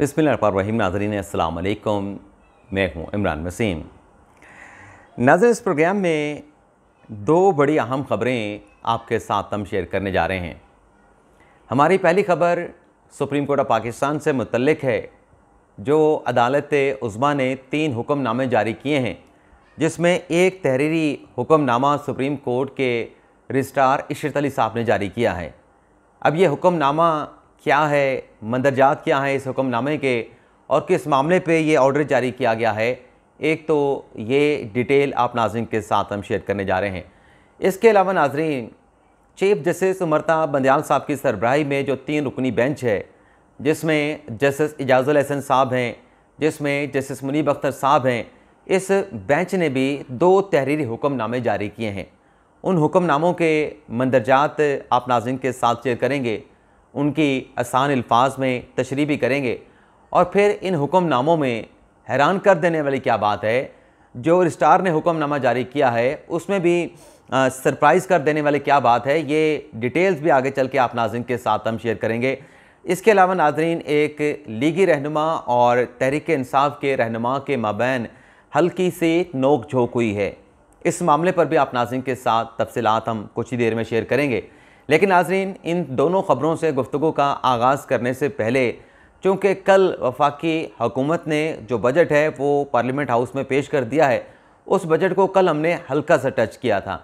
बिस्मिल रहीम नाजरीन अल्लाम मैं हूँ इमरान वसीम नाजर इस प्रोग्राम में दो बड़ी अहम ख़बरें आपके साथ हम शेयर करने जा रहे हैं हमारी पहली खबर सुप्रीम कोर्ट ऑफ पाकिस्तान से मुतलक है जो अदालत उस्मा ने तीन हुक्मनामे जारी किए हैं जिसमें एक तहरीरी हुक्मनामा सुप्रीम कोर्ट के रजिस्ट्रार इशरत अली साहब ने जारी किया है अब ये हुक्मनामा क्या है मंदरजात क्या हैं इस हुक्मनामे के और किस मामले पे ये ऑर्डर जारी किया गया है एक तो ये डिटेल आप नाजरन के साथ हम शेयर करने जा रहे हैं इसके अलावा नाजरीन चीफ जस्टिस उमरता बंदयाल साहब की सरबराही में जो तीन रुकनी बेंच है जिसमें जस्टिस एजाजुल हसन साहब हैं जिसमें जस्टिस मुनीब अख्तर साहब हैं इस बेंच ने भी दो तहरीरी हुक्मनामे जारी किए हैं उन हुक्मनामों के मंदरजात आप नाजिन के साथ शेयर करेंगे उनकी आसान अल्फाज में तशरी भी करेंगे और फिर इन हुक्मनामों में हैरान कर देने वाली क्या बात है जो स्टार ने हुक्मनामा जारी किया है उसमें भी सरप्राइज़ कर देने वाली क्या बात है ये डिटेल्स भी आगे चल के आप नाजरन के साथ हम शेयर करेंगे इसके अलावा नाजरीन एक लीगी रहनुमा और तहरीक इंसाफ के रहनुमा के मबैन हल्की सी नोक झोंक हुई है इस मामले पर भी आप नाजिन के साथ तफसलत हम कुछ ही देर में शेयर करेंगे लेकिन नाजरीन इन दोनों ख़बरों से गुफ्तु का आगाज़ करने से पहले चूँकि कल वफाकी हुकूमत ने जो बजट है वो पार्लियामेंट हाउस में पेश कर दिया है उस बजट को कल हमने हल्का सा टच किया था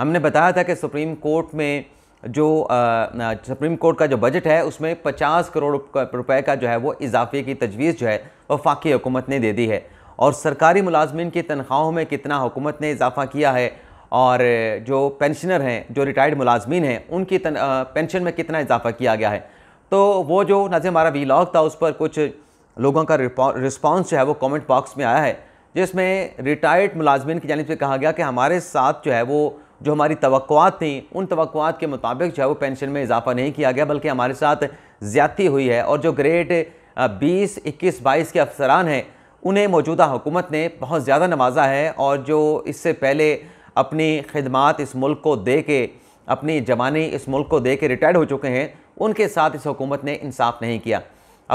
हमने बताया था कि सुप्रीम कोर्ट में जो आ, सुप्रीम कोर्ट का जो बजट है उसमें 50 करोड़ रुपए का जो है वो इजाफे की तजवीज़ जो है वफाकी हुकूमत ने दे दी है और सरकारी मुलाजमन की तनख्वाहों में कितना हुकूमत ने इजाफा किया है और जो पेंशनर हैं जो रिटायर्ड मुलाजमीन हैं उनकी तन, पेंशन में कितना इजाफा किया गया है तो वो जो नज़र हमारा वीलॉग था उस पर कुछ लोगों का रिस्पॉन्स जो है वो कमेंट बॉक्स में आया है जिसमें रिटायर्ड मुलाजमीन की जानब से कहा गया कि हमारे साथ जो है वो जो हमारी तवक़ात थी उन तवक़ात के मुताबिक जो है वो पेंशन में इजाफा नहीं किया गया बल्कि हमारे साथ ज़्यादती हुई है और जो ग्रेड बीस इक्कीस बाईस के अफसरान हैं उन्हें मौजूदा हुकूमत ने बहुत ज़्यादा नवाजा है और जो इससे पहले अपनी खिदमत इस मुल्क को दे के अपनी जवानी इस मुल्क को दे के रिटायर्ड हो चुके हैं उनके साथ इस हुकूमत ने इंसाफ नहीं किया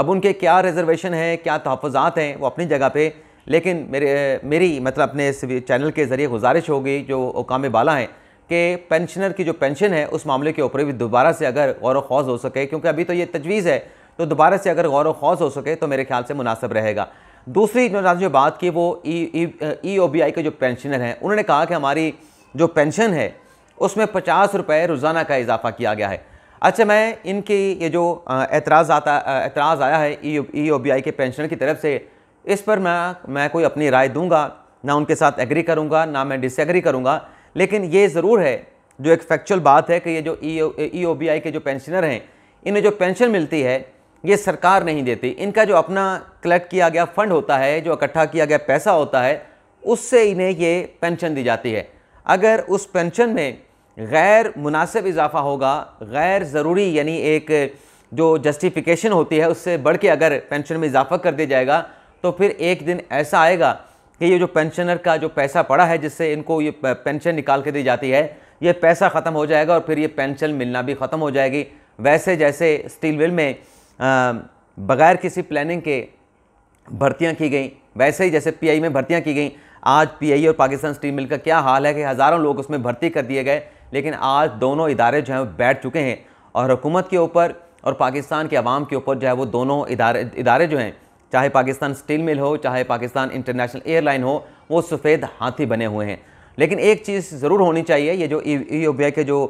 अब उनके क्या रिजर्वेशन हैं क्या तहफ़ात हैं वो अपनी जगह पर लेकिन मेरे मेरी मतलब अपने इस चैनल के ज़रिए गुजारिश होगी जो उकाम बाला हैं कि पेंशनर की जो पेंशन है उस मामले के ऊपर भी दोबारा से अगर गौर वौज हो सके क्योंकि अभी तो ये तजवीज़ है तो दोबारा से अगर गौर वौज हो सके तो मेरे ख्याल से मुनासब रहेगा दूसरी जो बात की वो ई ओ बी आई के जो पेंशनर हैं उन्होंने कहा कि हमारी जो पेंशन है उसमें पचास रुपये रोज़ाना का इजाफा किया गया है अच्छा मैं इनकी ये जो एतराज़ आता एतराज़ आया है ई ओ बी आई के पेंशनर की तरफ से इस पर मैं मैं कोई अपनी राय दूंगा ना उनके साथ एग्री करूंगा ना मैं डिसएग्री करूंगा लेकिन ये ज़रूर है जो एक फैक्चुअल बात है कि ये जो ई ओ बी आई के जो पेंशनर हैं इन्हें जो पेंशन मिलती है ये सरकार नहीं देती इनका जो अपना कलेक्ट किया गया फंड होता है जो इकट्ठा किया गया पैसा होता है उससे इन्हें ये पेंशन दी जाती है अगर उस पेंशन में गैर मुनासिब इजाफा होगा गैर ज़रूरी यानी एक जो जस्टिफिकेशन होती है उससे बढ़ के अगर पेंशन में इजाफा कर दिया जाएगा तो फिर एक दिन ऐसा आएगा कि ये जो पेंशनर का जो पैसा पड़ा है जिससे इनको ये पेंशन निकाल के दी जाती है ये पैसा ख़त्म हो जाएगा और फिर ये पेंशन मिलना भी ख़त्म हो जाएगी वैसे जैसे स्टील विल में बगैर किसी प्लानिंग के भर्तियाँ की गई वैसे ही जैसे पीआई में भर्तियाँ की गई आज पीआई और पाकिस्तान स्टील मिल का क्या हाल है कि हज़ारों लोग उसमें भर्ती कर दिए गए लेकिन आज दोनों इदारे जो हैं बैठ चुके हैं और हुकूमत के ऊपर और पाकिस्तान के आवाम के ऊपर जो है वो दोनों इदारे इदारे जो हैं चाहे पाकिस्तान स्टील मिल हो चाहे पाकिस्तान इंटरनेशनल एयरलाइन हो वो सफ़ेद हाथी बने हुए हैं लेकिन एक चीज़ ज़रूर होनी चाहिए ये जो ई के जो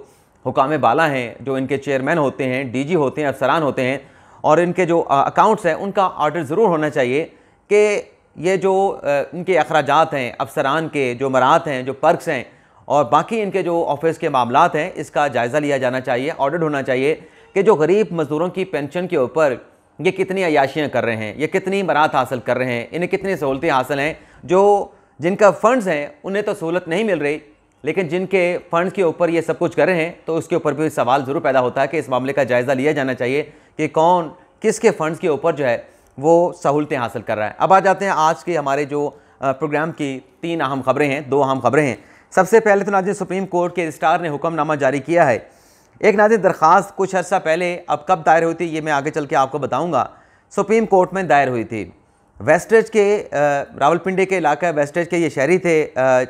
हुकाम बाला हैं जो इनके चेयरमैन होते हैं डीजी होते हैं अफसरान होते हैं और इनके जो अकाउंट्स हैं उनका ऑर्डर ज़रूर होना चाहिए कि ये जो इनके अखराज हैं अफसरान के जो मरात हैं जो पर्कस हैं और बाकी इनके जो ऑफिस के मामला हैं इसका जायज़ा लिया जाना चाहिए ऑडिट होना चाहिए कि जो गरीब मज़दूरों की पेंशन के ऊपर ये कितनी अयाशियाँ कर रहे हैं ये कितनी मरात हासिल कर रहे हैं इन्हें कितनी सहूलतें हासिल हैं जो जिनका फ़ंड्स हैं उन्हें तो सहूलत नहीं मिल रही लेकिन जिनके फ़ंड्स के ऊपर ये सब कुछ कर रहे हैं तो उसके ऊपर भी सवाल ज़रूर पैदा होता है कि इस मामले का जायज़ा लिया जाना चाहिए कि कौन किसके फंड्स के ऊपर जो है वो सहूलतें हासिल कर रहा है अब आ जाते हैं आज के हमारे जो प्रोग्राम की तीन अहम खबरें हैं दो अहम खबरें हैं सबसे पहले तो नाजिर सुप्रीम कोर्ट के रजिस्ट्रार ने हुक्मनामा जारी किया है एक नाज़िर दरख्वास्त कुछ अर्सा पहले अब कब दायर हुई थी ये मैं आगे चल के आपको बताऊँगा सुप्रीम कोर्ट में दायर हुई थी वेस्टर्ज के रावलपिंडी के इलाका वेस्टर्ज के ये शहरी थे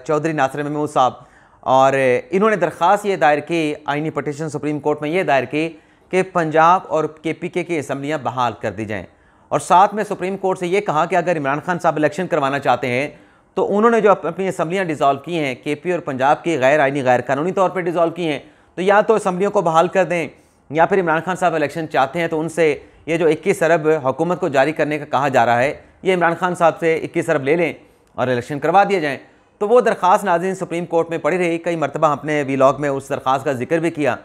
चौधरी नासिर महमूद साहब और इन्होंने दरख्वास्त ये दायर की आइनी पटिशन सुप्रीम कोर्ट में ये दायर की कि पंजाब और के पी के की असम्बलियाँ बहाल कर दी जाएँ और साथ में सुप्रीम कोर्ट से ये कहा कि अगर इमरान खान साहब इलेक्शन करवाना चाहते हैं तो उन्होंने जो अपनी असम्बलियाँ डिज़ोल्व की हैं के पी और पंजाब की गैर आइनी गैर कानूनी तौर पर डिज़ोल्व की हैं तो या तो असम्बलियों को बहाल कर दें या फिर इमरान खान साहब इलेक्शन चाहते हैं तो उनसे ये जो इक्कीस अरब हुकूमत को जारी करने का कहा जा रहा है ये इमरान खान साहब से इक्कीस अरब ले लें और इलेक्शन करवा दिए जाएँ तो वो दरख्वास्त नाजिन सुप्रीम कोर्ट में पड़ी रही कई मरतबा अपने वीलॉग में उस दरख्वास्त का जिक्र भी किया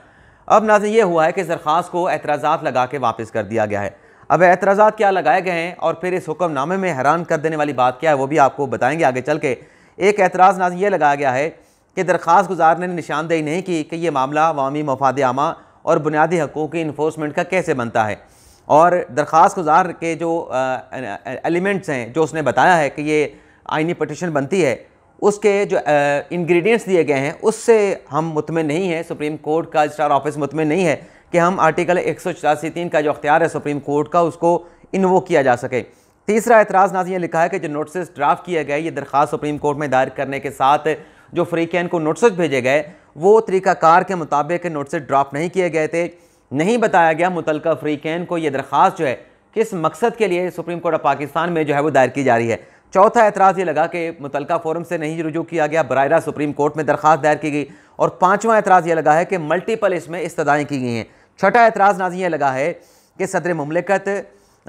अब नाजन ये हुआ है कि इस को एतराज़ा लगा के वापस कर दिया गया है अब एतराज़ा क्या लगाए गए हैं और फिर इस हुक्मनामे में हैरान कर देने वाली बात क्या है वो भी आपको बताएंगे आगे चल के एक एतराज़ नाजन ये लगाया गया है कि दरख्वास गुजार ने निशानदेही नहीं की कि ये मामला अवामी मफाद आमा और बुनियादी हकूक़ की इन्फोर्समेंट का कैसे बनता है और दरख्वास गुजार के जो एलिमेंट्स हैं जो उसने बताया है कि ये आइनी पटिशन बनती है उसके जो इंग्रेडिएंट्स दिए गए हैं उससे हम मुतमिन नहीं हैं सुप्रीम कोर्ट का स्टार ऑफिस मुतमिन नहीं है कि हम आर्टिकल एक सौ तीन का जो अख्तियार है सुप्रीम कोर्ट का उसको इन्वो किया जा सके तीसरा एतराज़ नाजी ने लिखा है कि जो नोटिस ड्राफ्ट किए गए ये दरख्वास्त सुप्रीम कोर्ट में दायर करने के साथ जो फ्रीकैन को नोटिस भेजे गए वो तरीक़ाकार के मुताबिक नोटिस ड्राफ्ट नहीं किए गए थे नहीं बताया गया मुतल फ्रीकैन को ये दरख्वास्त जो है किस मकसद के लिए सुप्रीम कोर्ट ऑफ पाकिस्तान में जो है वो दायर की जा रही है चौथा एतराज़ ये लगा कि मुतल फोरम से नहीं रुजू किया गया बरायरा सुप्रीम कोर्ट में दरख्वास्त दायर की गई और पाँचवा एतराज़ ये लगा है कि मल्टीपल इसमें इस्तदाएँ की गई हैं छठा एतराज़ नाजी ये लगा है कि सदर ममलिकत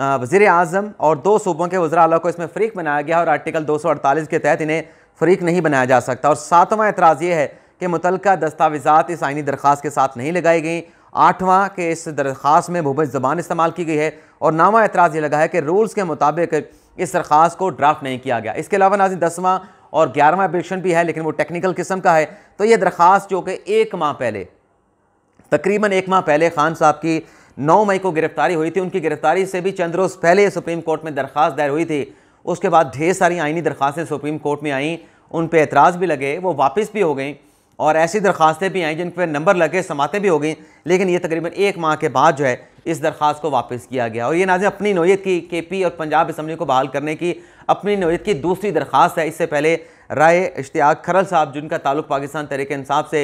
वजीर अजम और दो सूबों के वजरा को इसमें फ़रीक बनाया गया और आर्टिकल दो सौ अड़तालीस के तहत इन्हें फ़रीक नहीं बनाया जा सकता और सातवां एतराज़ ये है कि मुतल दस्तावेज़ात इस आइनी दरख्वास्त के साथ नहीं लगाई गई आठवां के इस दरख्वास्त में भूमिज जबान इस्तेमाल की गई है और नावा एतराज़ ये लगा है कि रूल्स के मुताबिक इस दरख्वास को ड्राफ्ट नहीं किया गया इसके अलावा नाजिन दसवां और ग्यारहवा एप्लीकेशन भी है लेकिन वो टेक्निकल किस्म का है तो ये दरख्वास्त जो कि एक माह पहले तकरीबन एक माह पहले खान साहब की नौ मई को गिरफ्तारी हुई थी उनकी गिरफ्तारी से भी चंद रोज़ पहले सुप्रीम कोर्ट में दरख्वास्त दायर हुई थी उसके बाद ढेर सारी आइनी दरख्वास्तें सुप्रीम कोर्ट में आईं उन पर एतराज़ भी लगे वो वापस भी हो गई और ऐसी दरख्वास्तें भी आईं जिन पर नंबर लगे समातें भी हो गई लेकिन ये तकरीबन एक माह के बाद जो है इस दरख्वास्त को वापस किया गया और ये नाजिम अपनी नोयत की के पी और पंजाब इसम्बली को बहाल करने की अपनी नोयत की दूसरी दरख्वास्त है इससे पहले राय इश्तिया खरल साहब जिनका ताल्लुक पाकिस्तान तहरीक इंसाफ से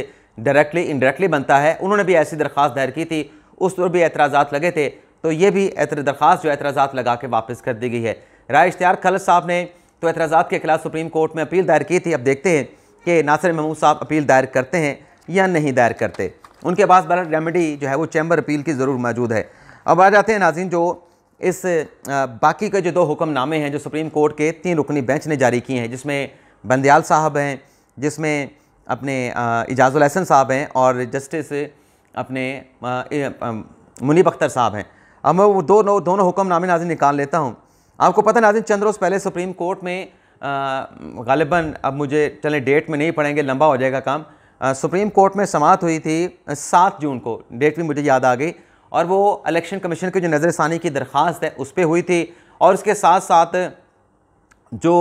डायरेक्टली इनडायरेक्टली बनता है उन्होंने भी ऐसी दरख्वास्त दायर की थी उस पर भी एतराज़ा लगे थे तो ये भी दरख्वास्त जो एतराज़ा लगा के वापस कर दी गई है राय इश्तार खरल साहब ने तो एतराज़ा के खिलाफ सुप्रीम कोर्ट में अपील दायर की थी अब देखते हैं कि नासिर महमूद साहब अपील दायर करते हैं या नहीं दायर करते उनके पास बहर रेमेडी जो है वो चैम्बर अपील की ज़रूर मौजूद है अब आ जाते हैं नाजिन जो इस बाकी के जो दो हुक्मनामे हैं जो सुप्रीम कोर्ट के तीन रुकनी बेंच ने जारी किए हैं जिसमें बंदयाल साहब हैं जिसमें अपने इजाज़ुल अहसन साहब हैं और जस्टिस अपने मुनीब अख्तर साहब हैं अब मैं वो दोनों दोनों हुक्मनामे नाजिन निकाल लेता हूँ आपको पता नाजिन चंद रोज़ पहले सुप्रीम कोर्ट में गालिबा अब मुझे चले डेट में नहीं पड़ेंगे लंबा हो जाएगा काम सुप्रीम कोर्ट में समात हुई थी सात जून को डेट भी मुझे याद आ गई और वो इलेक्शन कमीशन की जो नज़रसानी की दरख्वास्त है उस पर हुई थी और उसके साथ साथ जो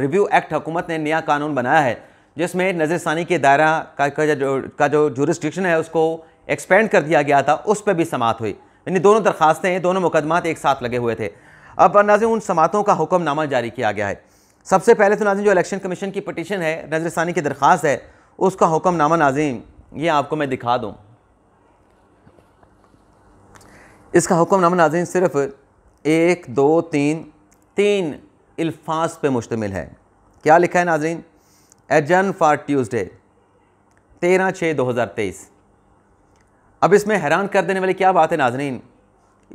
रिव्यू एक्ट हुकूमत ने नया कानून बनाया है जिसमें नज़रसानी के दायरा का, का जो का जो जूरिस्डिक्शन है उसको एक्सपेंड कर दिया गया था उस पर भी समात हुई यानी दोनों दरखास्तें दोनों मुकदमात एक साथ लगे हुए थे अब नाजिम उन समातों का हुक्मनामा जारी किया गया है सबसे पहले तो नाजिम जो इलेक्शन कमीशन की पटिशन है नज़रसानी की दरख्वास्त है उसका हुक्मनामा नाजीम ये आपको मैं दिखा दूँ इसका हुक्मनामा नाजीम सिर्फ एक दो तीन तीन अल्फाज पे मुश्तमिल है क्या लिखा है नाजीन एजन फॉर ट्यूसडे तेरह छः दो हज़ार तेईस अब इसमें हैरान कर देने वाली क्या बात है नाजरीन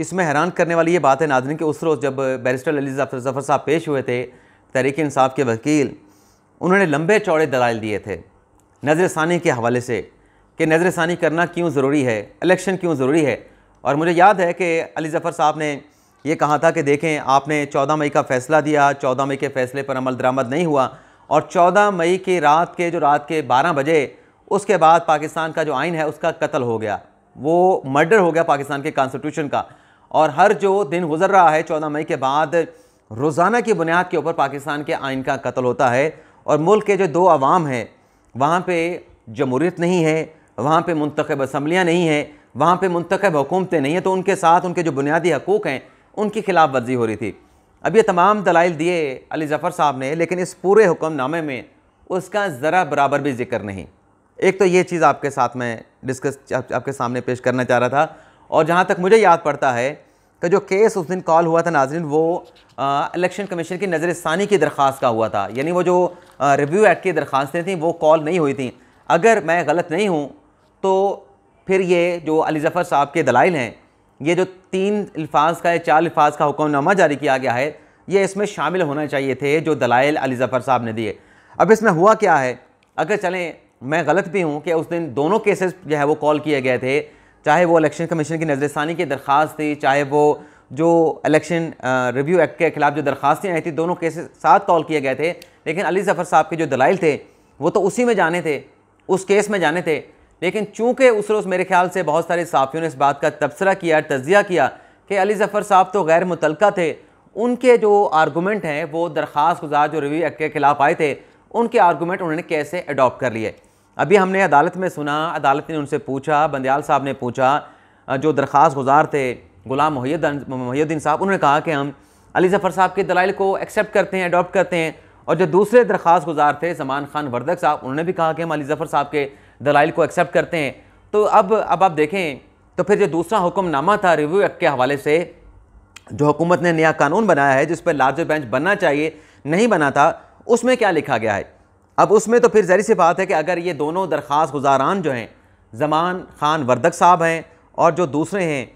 इसमें हैरान करने वाली ये बात है नाजरीन कि उस रोज़ जब बैरिस्टर अली जफ़र साहब पेश हुए थे तहरीक इंसाफ के वकील उन्होंने लंबे चौड़े दलाल दिए थे नज़र षानी के हवाले से कि नज़र षानी करना क्यों ज़रूरी है इलेक्शन क्यों ज़रूरी है और मुझे याद है कि अली ज़फ़र साहब ने ये कहा था कि देखें आपने चौदह मई का फ़ैसला दिया चौदह मई के फ़ैसले पर अमल दरामद नहीं हुआ और चौदह मई की रात के जो रात के बारह बजे उसके बाद पाकिस्तान का जो आइन है उसका कत्ल हो गया वो मर्डर हो गया पाकिस्तान के कॉन्स्टिट्यूशन का और हर जो दिन गुजर रहा है चौदह मई के बाद रोज़ाना की बुनियाद के ऊपर पाकिस्तान के आइन का कत्ल होता है और मुल्क के जो दो अवाम हैं वहाँ पे जमहूरीत नहीं है वहाँ पे मंतखब असम्बलियाँ नहीं हैं वहाँ पे मंतखब हुकूमतें नहीं हैं तो उनके साथ उनके जो बुनियादी हकूक़ हैं उनकी खिलाफ वर्जी हो रही थी अब ये तमाम दलाइल दिए अली ज़फ़र साहब ने लेकिन इस पूरे हुक्मनामे में उसका ज़रा बराबर भी जिक्र नहीं एक तो ये चीज़ आपके साथ मैं डिस्कस आपके सामने पेश करना चाह रहा था और जहाँ तक मुझे याद पड़ता है का जो केस उस दिन कॉल हुआ था नाजरन वो इलेक्शन कमीशन की नज़रसानी की दरख्वास्त का हुआ था यानी वो जो रिव्यू एक्ट की दरख्वास्तें थी वो कॉल नहीं हुई थी अगर मैं गलत नहीं हूँ तो फिर ये जो अली जफ़र साहब के दलाइल हैं ये जो तीन अल्फाज का या चार अल्फाज का हुक्मनामा जारी किया गया है ये इसमें शामिल होना चाहिए थे जो दलाइल अली जफ़र साहब ने दिए अब इसमें हुआ क्या है अगर चलें मैं गलत भी हूँ कि उस दिन दोनों केसेस जो है वो कॉल किए गए थे चाहे वो इलेक्शन कमीशन की नज़रसानी की दरख्वास्त थी चाहे वो जो इलेक्शन रिव्यू एक्ट के खिलाफ जो दरख्वास्तें आई थी दोनों केसेस साथ कॉल किए गए थे लेकिन अली जफ़र साहब के जो दलाइल थे वो तो उसी में जाने थे उस केस में जाने थे लेकिन चूँकि उस रोज़ मेरे ख्याल से बहुत सारे साफियों ने इस बात का तबसरा किया तजिया किया कि अली जफ़र साहब तो गैर मुतलका थे उनके जो आर्गूमेंट हैं वो दरख्वास गुजार जो रिव्यू एक्ट के खिलाफ आए थे उनके आर्गूमेंट उन्होंने कैसे अडॉप्ट कर लिए अभी हमने अदालत में सुना अदालत ने उनसे पूछा बंदयाल साहब ने पूछा जो दरख्वास गुजार थे गुलाम मोहद्दीन साहब उन्होंने कहा कि हम अली जफ़र साहब के दलाइल को एक्सेप्ट करते हैं अडोप्ट करते हैं और जो दूसरे दरख्वास गुजार थे जमान खान वर्दक साहब उन्होंने भी कहा कि हम अली जफ़र साहब के दलाइल को एक्सेप्ट करते हैं तो अब अब आप देखें तो फिर जो दूसरा हुक्मनामा था रिव्यू एक्ट के हवाले से जो हुकूमत ने नया कानून बनाया है जिस पर लार्जर बेंच बनना चाहिए नहीं बना था उसमें क्या लिखा गया है अब उसमें तो फिर जहरी सी बात है कि अगर ये दोनों दरख्वास गुजारान जो हैं जमान खान वर्दक साहब हैं और जो दूसरे हैं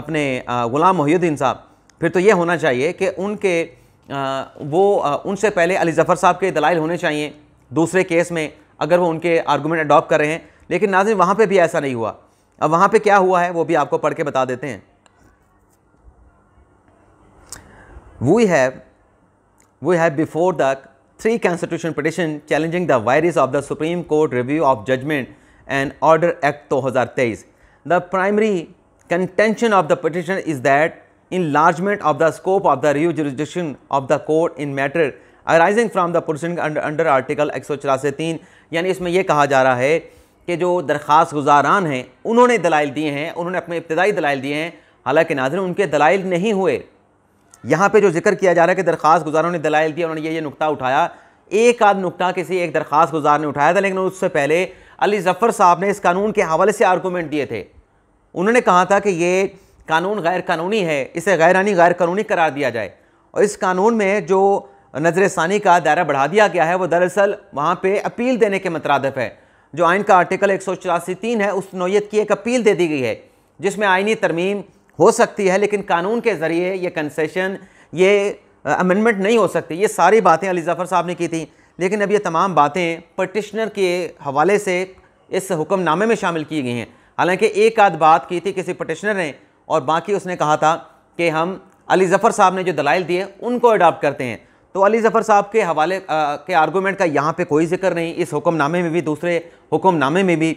अपने ग़ुला मोहुद्दीन साहब फिर तो ये होना चाहिए कि उनके आ, वो आ, उनसे पहले अली ज़फ़र साहब के दलाइल होने चाहिए दूसरे केस में अगर वो उनके आर्गूमेंट अडॉप्ट कर रहे हैं लेकिन नाजिन वहाँ पे भी ऐसा नहीं हुआ अब वहाँ पे क्या हुआ है वो भी आपको पढ़ के बता देते हैं we have we have before that three constitution petition challenging the vires of the Supreme Court review of judgment and Order Act 2023. The primary contention of the petition is that enlargement of the scope of the review jurisdiction of the court in matter arising from the proceeding under article एक सौ चौरासी तीन यानी इसमें यह कहा जा रहा है कि जो दरख्वास्त गुजारान हैं उन्होंने दलाइल दिए हैं उन्होंने अपने इब्तदाई दलाइल दिए हैं हालांकि नाजरन उनके दलाइल नहीं हुए यहाँ पे जो जिक्र किया जा रहा है कि दरख्वास्त गुजारों ने दलाइल दिया उन्होंने ये ये नुकता उठाया एक आध नुकता किसी एक दरख्वास्त गुजार ने उठाया था लेकिन उससे पहले अली जफ़र साहब ने इस कानून के हवाले से आर्गूमेंट दिए थे उन्होंने कहा था कि ये कानून गैर कानूनी है इसे गैरानी गैर कानूनी करार दिया जाए और इस कानून में जो नजर षानी का दायरा बढ़ा दिया गया है वो दरअसल वहाँ पर अपील देने के मतरदफ है जो आइन का आर्टिकल एक सौ है उस नोयत की एक अपील दे दी गई है जिसमें आइनी तरमीम हो सकती है लेकिन कानून के ज़रिए ये कंसेशन ये अमेंडमेंट नहीं हो सकती ये सारी बातें अली जफ़र साहब ने की थी लेकिन अब ये तमाम बातें पटिशनर के हवाले से इस हुक्मनामे में शामिल की गई हैं हालांकि एक आध बात की थी किसी पटिशनर ने और बाकी उसने कहा था कि हम अली ज़फ़र साहब ने जो दलाइल दिए उनको अडॉप्ट करते हैं तो अली ज़फ़र साहब के हवाले आ, के आर्गूमेंट का यहाँ पर कोई जिक्र नहीं इस हुक्मनामे में भी दूसरे हुक्मनामे में भी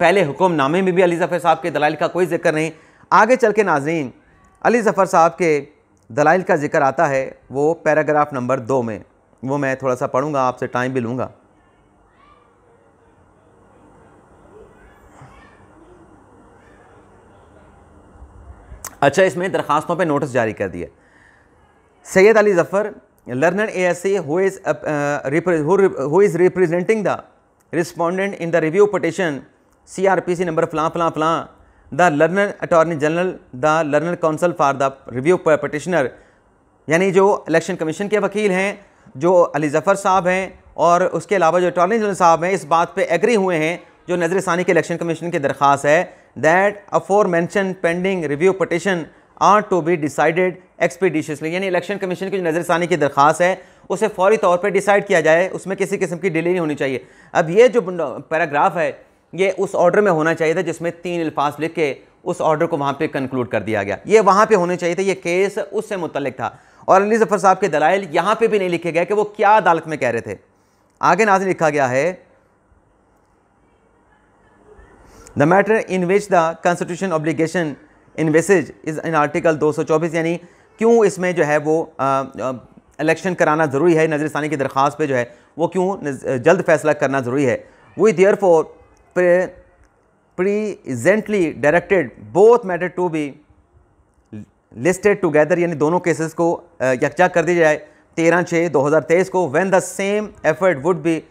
पहले हुक्मनामे में भी अली ज़फ़र साहब के दलाइल का कोई जिक्र नहीं आगे चल के नाजीन अली ज़फ़र साहब के दलाइल का जिक्र आता है वो पैराग्राफ नंबर दो में वो मैं थोड़ा सा पढ़ूँगा आपसे टाइम भी लूँगा अच्छा इसमें दरख्वास्तों पे नोटिस जारी कर दिया Syed Ali Zafar learned A S who is representing the respondent in the review petition C R P C number फलां फलां फलां the learned attorney general the learned counsel for the review petitioner यानी जो इलेक्शन कमीशन के वकील हैं जो अली जफ़र साहब हैं और उसके अलावा जो अटॉर्नी जनरल साहब हैं इस बात पे एग्री हुए हैं जो नजर षानी के इलेक्शन कमीशन की दरख्वास्त है that aforementioned pending review petition are to be decided expeditiously यानी इलेक्शन कमीशन की जो नजर सानी की दरख्वास्त है उसे फौरी तौर पर डिसाइड किया जाए उसमें किसी किस्म की डिले नहीं होनी चाहिए अब ये जो पैराग्राफ है ये उस ऑर्डर में होना चाहिए था जिसमें तीन अल्फाज लिख के उस ऑर्डर को वहाँ पे कंक्लूड कर दिया गया ये वहाँ पे होने चाहिए थे ये केस उससे मुतलिक था और अली जफ़र साहब के दलाइल यहाँ पे भी नहीं लिखे गए कि वो क्या अदालत में कह रहे थे आगे नाज लिखा गया है the matter in which the constitution obligation envisages is in article 224 यानी क्यों इसमें जो है वो इलेक्शन कराना ज़रूरी है नजरसानी की दरख्वास्त पर जो है वो क्यों जल्द फैसला करना ज़रूरी है वही therefore presently directed both matter to be listed together यानी दोनों केसेस को यकजा कर दिया जाए तेरह छः दो हज़ार तेईस को when the same effort would be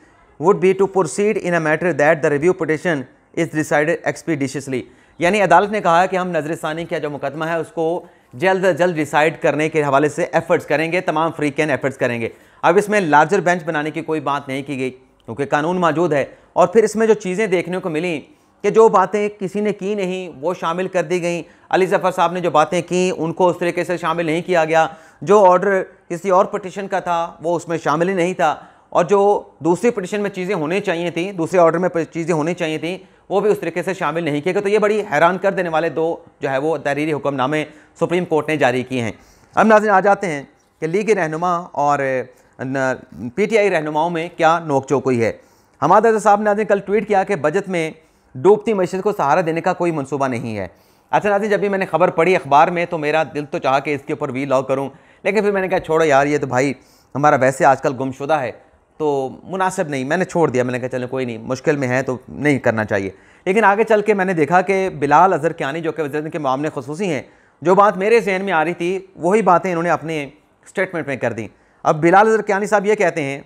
would be to proceed in a matter that the review petition is decided expeditiously यानी अदालत ने कहा कि हम नजर नजरसानी का जो मुकदमा है उसको जल्द अज जल्द डिसाइड करने के हवाले से एफर्ट्स करेंगे तमाम फ्री कैन एफर्ट्स करेंगे अब इसमें लार्जर बेंच बनाने की कोई बात नहीं की गई क्योंकि कानून मौजूद है और फिर इसमें जो चीज़ें देखने को मिली कि जो बातें किसी ने की नहीं वो शामिल कर दी गई अली जफ़र साहब ने जो बातें की उनको उस तरीके से शामिल नहीं किया गया जो ऑर्डर किसी और पटिशन का था वो उसमें शामिल ही नहीं था और जो दूसरी पटिशन में चीज़ें होनी चाहिए थी दूसरे ऑर्डर में चीज़ें होनी चाहिए थी वो भी उस तरीके से शामिल नहीं किया गया तो ये बड़ी हैरान कर देने वाले दो जो है वो तहरीरी हुक्मनामे सुप्रीम कोर्ट ने जारी किए हैं अब नाजिन आ जाते हैं कि लीग रहनुमा और पी टी आई रहनुमाओं में क्या नोकझोंक हुई है हमाद अजहर साहब ने आज कल ट्वीट किया कि बजट में डूबती मैशत को सहारा देने का कोई मनसूबा नहीं है अच्छा नाजी जब भी मैंने खबर पढ़ी अखबार में तो मेरा दिल तो चाह कि इसके ऊपर वी लॉ करूँ लेकिन फिर मैंने कहा छोड़ो यार ये तो भाई हमारा वैसे आजकल गुमशुदा है तो मुनासिब नहीं मैंने छोड़ दिया मैंने कहा चलो कोई नहीं मुश्किल में है तो नहीं करना चाहिए लेकिन आगे चल के मैंने देखा कि बिलाल अजहर क्यानी जो कि वजरत के मामले खसूसी हैं जो बात मेरे जहन में आ रही थी वही बातें इन्होंने अपने स्टेटमेंट में कर दी अब बिलाल अजहर क्यानी साहब ये कहते हैं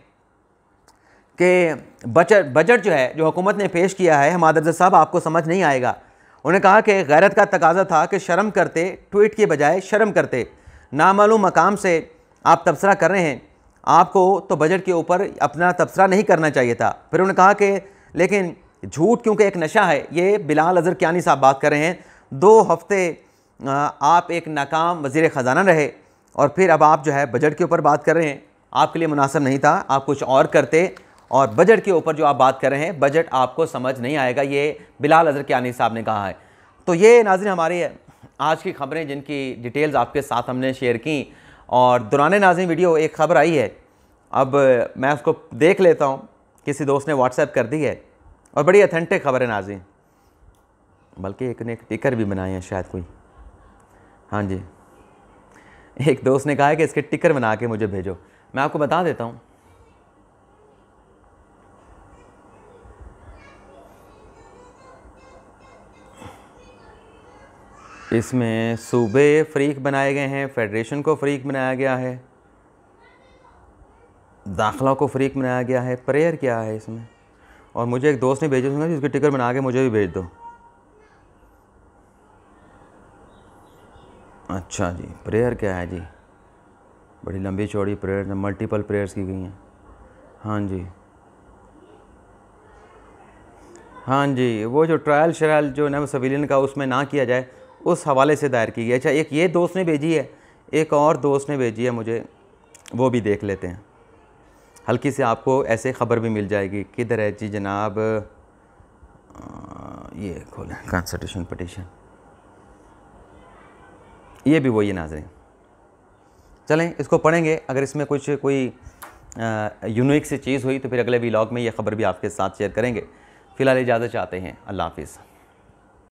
कि बजट बजट जो है जो हुकूमत ने पेश किया है हमादरजा साहब आपको समझ नहीं आएगा उन्होंने कहा कि गैरत का तकाजा था कि शर्म करते ट्वीट के बजाय शर्म करते नामालूम मकाम से आप तबसरा कर रहे हैं आपको तो बजट के ऊपर अपना तबसरा नहीं करना चाहिए था फिर उन्होंने कहा कि लेकिन झूठ क्योंकि एक नशा है ये बिलाल अजहर क्यानी साहब बात कर रहे हैं दो हफ्ते आप एक नाकाम वजीर ख़जाना रहे और फिर अब आप जो है बजट के ऊपर बात कर रहे हैं आपके लिए मुनासब नहीं था आप कुछ और करते और बजट के ऊपर जो आप बात कर रहे हैं बजट आपको समझ नहीं आएगा ये बिलाल के कियानी साहब ने कहा है तो ये नाजिन हमारी आज की खबरें जिनकी डिटेल्स आपके साथ हमने शेयर की और दुरान नाजिन वीडियो एक खबर आई है अब मैं उसको देख लेता हूँ किसी दोस्त ने व्हाट्सएप कर दी है और बड़ी अथेंटिक खबर है नाजिन बल्कि एक ने एक टिकर भी बनाए हैं शायद कोई हाँ जी एक दोस्त ने कहा है कि इसके टिकर बना के मुझे भेजो मैं आपको बता देता हूँ इसमें सूबे फ्रीक बनाए गए हैं फेडरेशन को फ्रीक बनाया गया है दाखला को फ्रीक बनाया गया है प्रेयर क्या है इसमें और मुझे एक दोस्त ने भेजे सुना जिसकी टिकट बना के मुझे भी भेज दो अच्छा जी प्रेयर क्या है जी बड़ी लंबी चौड़ी प्रेयर मल्टीपल प्रेयर्स की गई हैं हाँ जी हाँ जी वो जो ट्रायल शरायल जो है ना सविलियन का उसमें ना किया जाए उस हवाले से दायर की गई अच्छा एक ये दोस्त ने भेजी है एक और दोस्त ने भेजी है मुझे वो भी देख लेते हैं हल्की से आपको ऐसे ख़बर भी मिल जाएगी किधर है जी जनाब ये खोलें कॉन्स्टिट्यूशन पटिशन ये भी वही नाजरें चलें इसको पढ़ेंगे अगर इसमें कुछ कोई यूनिक सी चीज़ हुई तो फिर अगले वीलॉग में ये ख़बर भी आपके साथ शेयर करेंगे फ़िलहाल इजाज़त चाहते हैं अल्लाह हाफिज़